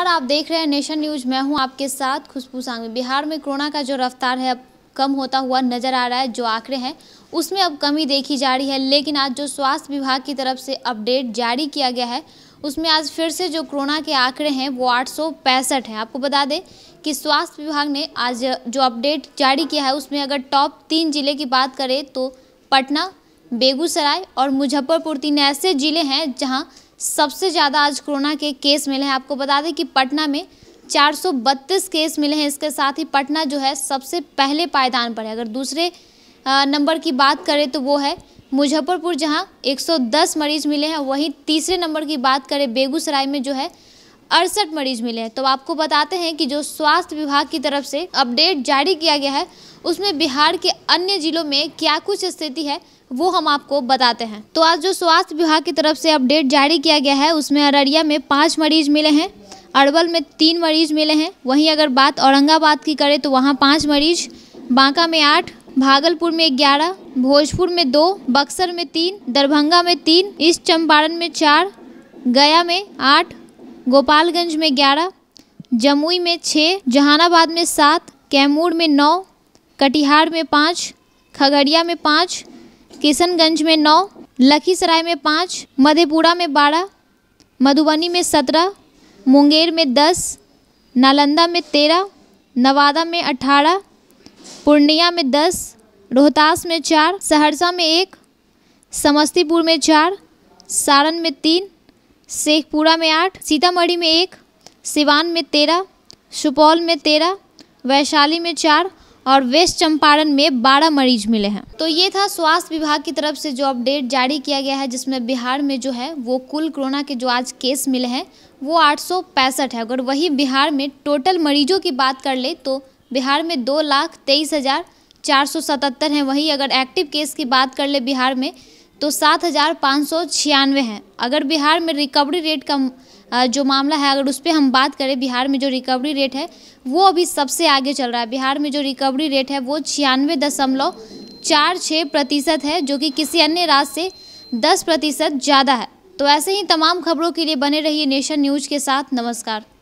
नमस्कार आप देख रहे हैं नेशन न्यूज मैं हूं आपके साथ खुशबू सांगवी बिहार में कोरोना का जो रफ्तार है अब कम होता हुआ नजर आ रहा है जो आंकड़े हैं उसमें अब कमी देखी जा रही है लेकिन आज जो स्वास्थ्य विभाग की तरफ से अपडेट जारी किया गया है उसमें आज फिर से जो कोरोना के आंकड़े हैं वो आठ सौ आपको बता दें कि स्वास्थ्य विभाग ने आज जो अपडेट जारी किया है उसमें अगर टॉप तीन जिले की बात करें तो पटना बेगूसराय और मुजफ्फरपुर तीन ऐसे जिले हैं जहाँ सबसे ज़्यादा आज कोरोना के केस मिले हैं आपको बता दें कि पटना में 432 केस मिले हैं इसके साथ ही पटना जो है सबसे पहले पायदान पर है अगर दूसरे नंबर की बात करें तो वो है मुजफ्फरपुर जहां 110 मरीज मिले हैं वहीं तीसरे नंबर की बात करें बेगूसराय में जो है अड़सठ मरीज मिले हैं तो आपको बताते हैं कि जो स्वास्थ्य विभाग की तरफ से अपडेट जारी किया गया है उसमें बिहार के अन्य जिलों में क्या कुछ स्थिति है वो हम आपको बताते हैं तो आज जो स्वास्थ्य विभाग की तरफ से अपडेट जारी किया गया है उसमें अररिया में पाँच मरीज मिले हैं अरवल में तीन मरीज मिले हैं वहीं अगर बात औरंगाबाद की करें तो वहाँ पाँच मरीज बांका में आठ भागलपुर में ग्यारह भोजपुर में दो बक्सर में तीन दरभंगा में तीन ईस्ट चंपारण में चार गया में आठ गोपालगंज में ग्यारह जमुई में छः जहानाबाद में सात कैमूर में नौ कटिहार में पाँच खगड़िया में पाँच किशनगंज में नौ लखीसराय में पाँच मधेपुरा में बारह मधुबनी में सत्रह मुंगेर में दस नालंदा में तेरह नवादा में अठारह पूर्णिया में दस रोहतास में चार सहरसा में एक समस्तीपुर में चार सारण में तीन शेखपुरा में आठ सीतामढ़ी में एक सिवान में तेरह सुपौल में तेरह वैशाली में चार और वेस्ट चंपारण में 12 मरीज मिले हैं तो ये था स्वास्थ्य विभाग की तरफ से जो अपडेट जारी किया गया है जिसमें बिहार में जो है वो कुल कोरोना के जो आज केस मिले हैं वो आठ है अगर वही बिहार में टोटल मरीजों की बात कर ले तो बिहार में दो लाख तेईस हज़ार चार सौ सतहत्तर हैं वहीं अगर एक्टिव केस की बात कर ले बिहार में तो सात हज़ार पाँच सौ छियानवे हैं अगर बिहार में रिकवरी रेट का जो मामला है अगर उस पर हम बात करें बिहार में जो रिकवरी रेट है वो अभी सबसे आगे चल रहा है बिहार में जो रिकवरी रेट है वो छियानवे दशमलव चार छः प्रतिशत है जो कि किसी अन्य राज्य से दस प्रतिशत ज़्यादा है तो ऐसे ही तमाम खबरों के लिए बने रहिए नेशन न्यूज़ के साथ नमस्कार